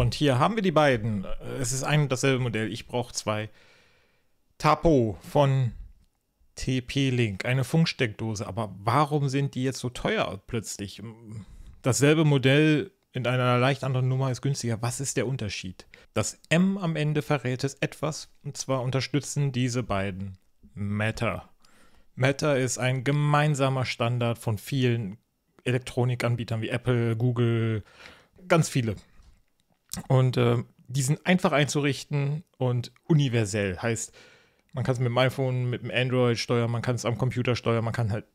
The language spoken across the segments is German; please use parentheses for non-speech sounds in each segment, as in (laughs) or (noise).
Und hier haben wir die beiden. Es ist ein und dasselbe Modell. Ich brauche zwei. Tapo von TP-Link, eine Funksteckdose. Aber warum sind die jetzt so teuer plötzlich? Dasselbe Modell in einer leicht anderen Nummer ist günstiger. Was ist der Unterschied? Das M am Ende verrät es etwas. Und zwar unterstützen diese beiden Matter. Matter ist ein gemeinsamer Standard von vielen Elektronikanbietern wie Apple, Google, ganz viele. Und äh, die sind einfach einzurichten und universell. Heißt, man kann es mit dem iPhone, mit dem Android steuern, man kann es am Computer steuern, man kann halt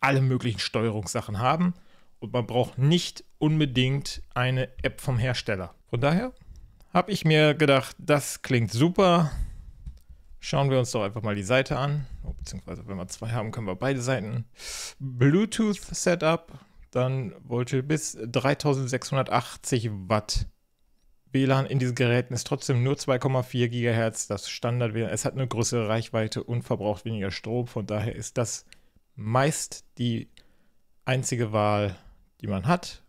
alle möglichen Steuerungssachen haben. Und man braucht nicht unbedingt eine App vom Hersteller. Von daher habe ich mir gedacht, das klingt super. Schauen wir uns doch einfach mal die Seite an. Oh, beziehungsweise, wenn wir zwei haben, können wir beide Seiten. Bluetooth Setup, dann wollte bis 3680 Watt. WLAN in diesen Geräten ist trotzdem nur 2,4 GHz das Standard WLAN. Es hat eine größere Reichweite und verbraucht weniger Strom. Von daher ist das meist die einzige Wahl, die man hat.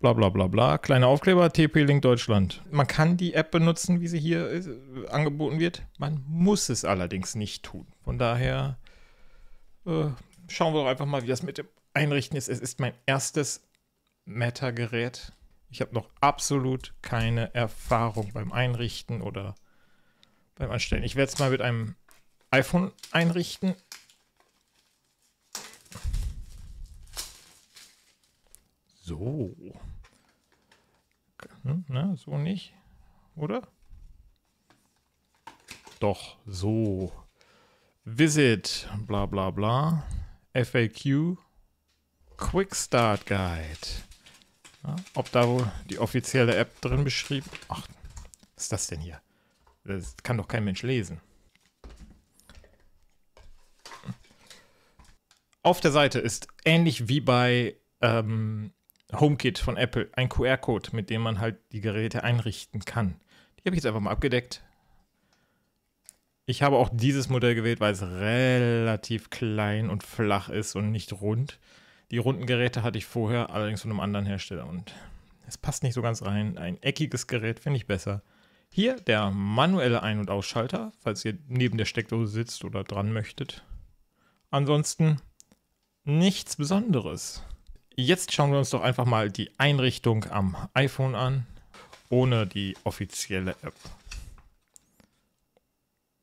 Bla bla bla bla. Kleiner Aufkleber, TP-Link Deutschland. Man kann die App benutzen, wie sie hier ist, äh, angeboten wird. Man muss es allerdings nicht tun. Von daher äh, schauen wir doch einfach mal, wie das mit dem Einrichten ist. Es ist mein erstes Meta-Gerät. Ich habe noch absolut keine Erfahrung beim Einrichten oder beim Anstellen. Ich werde es mal mit einem iPhone einrichten. So. Hm, na, so nicht, oder? Doch, so. Visit, bla bla bla. FAQ. Quick Start Guide. Ja, ob da wohl die offizielle App drin beschrieben. Ach, was ist das denn hier? Das kann doch kein Mensch lesen. Auf der Seite ist ähnlich wie bei ähm, HomeKit von Apple ein QR-Code, mit dem man halt die Geräte einrichten kann. Die habe ich jetzt einfach mal abgedeckt. Ich habe auch dieses Modell gewählt, weil es relativ klein und flach ist und nicht rund. Die runden Geräte hatte ich vorher, allerdings von einem anderen Hersteller und es passt nicht so ganz rein. Ein eckiges Gerät finde ich besser. Hier der manuelle Ein- und Ausschalter, falls ihr neben der Steckdose sitzt oder dran möchtet. Ansonsten nichts Besonderes. Jetzt schauen wir uns doch einfach mal die Einrichtung am iPhone an, ohne die offizielle App.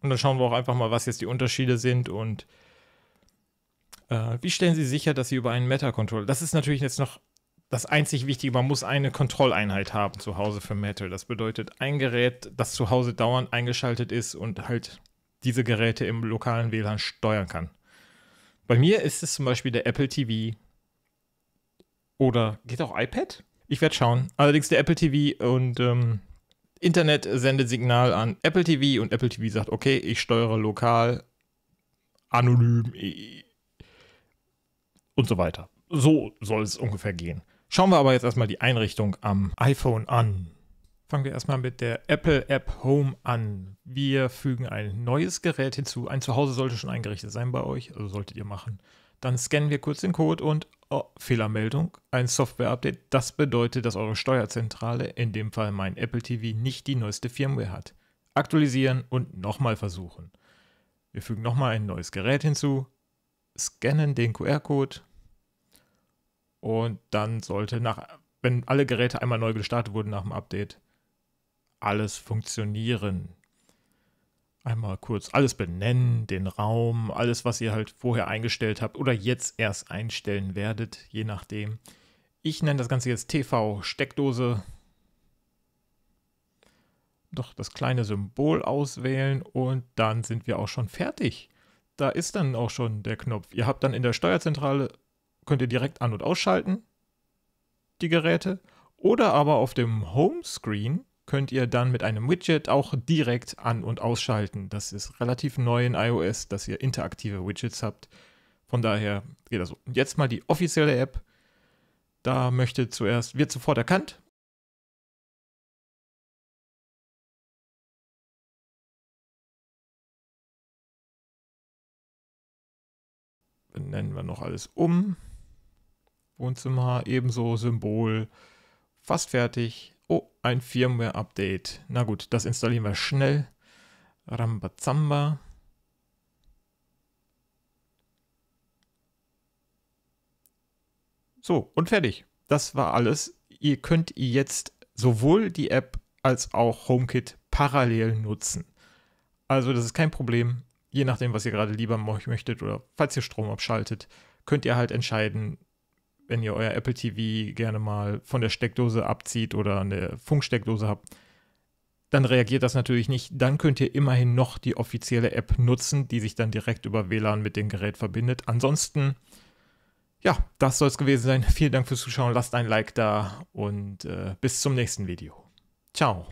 Und dann schauen wir auch einfach mal, was jetzt die Unterschiede sind und äh, wie stellen Sie sicher, dass Sie über einen Meta-Controller, das ist natürlich jetzt noch das einzig Wichtige, man muss eine Kontrolleinheit haben zu Hause für Metal. Das bedeutet ein Gerät, das zu Hause dauernd eingeschaltet ist und halt diese Geräte im lokalen WLAN steuern kann. Bei mir ist es zum Beispiel der Apple TV oder geht auch iPad? Ich werde schauen. Allerdings der Apple TV und ähm, Internet sendet Signal an Apple TV und Apple TV sagt, okay, ich steuere lokal, anonym, und so weiter. So soll es ungefähr gehen. Schauen wir aber jetzt erstmal die Einrichtung am iPhone an. Fangen wir erstmal mit der Apple App Home an. Wir fügen ein neues Gerät hinzu. Ein Zuhause sollte schon eingerichtet sein bei euch, also solltet ihr machen. Dann scannen wir kurz den Code und oh, Fehlermeldung, ein Software-Update. Das bedeutet, dass eure Steuerzentrale, in dem Fall mein Apple TV, nicht die neueste Firmware hat. Aktualisieren und nochmal versuchen. Wir fügen nochmal ein neues Gerät hinzu, scannen den QR-Code und dann sollte nach, wenn alle Geräte einmal neu gestartet wurden nach dem Update, alles funktionieren. Einmal kurz alles benennen, den Raum, alles, was ihr halt vorher eingestellt habt oder jetzt erst einstellen werdet, je nachdem. Ich nenne das Ganze jetzt TV-Steckdose. Doch das kleine Symbol auswählen und dann sind wir auch schon fertig da ist dann auch schon der Knopf. Ihr habt dann in der Steuerzentrale, könnt ihr direkt an- und ausschalten, die Geräte. Oder aber auf dem Homescreen könnt ihr dann mit einem Widget auch direkt an- und ausschalten. Das ist relativ neu in iOS, dass ihr interaktive Widgets habt. Von daher geht das so. Jetzt mal die offizielle App. Da möchte zuerst, wird sofort erkannt, benennen wir noch alles um. Wohnzimmer, ebenso Symbol, fast fertig. Oh, ein Firmware-Update. Na gut, das installieren wir schnell. Rambazamba. So, und fertig. Das war alles. Ihr könnt jetzt sowohl die App als auch HomeKit parallel nutzen. Also das ist kein Problem je nachdem, was ihr gerade lieber möchtet oder falls ihr Strom abschaltet, könnt ihr halt entscheiden, wenn ihr euer Apple TV gerne mal von der Steckdose abzieht oder eine Funksteckdose habt, dann reagiert das natürlich nicht. Dann könnt ihr immerhin noch die offizielle App nutzen, die sich dann direkt über WLAN mit dem Gerät verbindet. Ansonsten, ja, das soll es gewesen sein. (laughs) Vielen Dank fürs Zuschauen, lasst ein Like da und äh, bis zum nächsten Video. Ciao.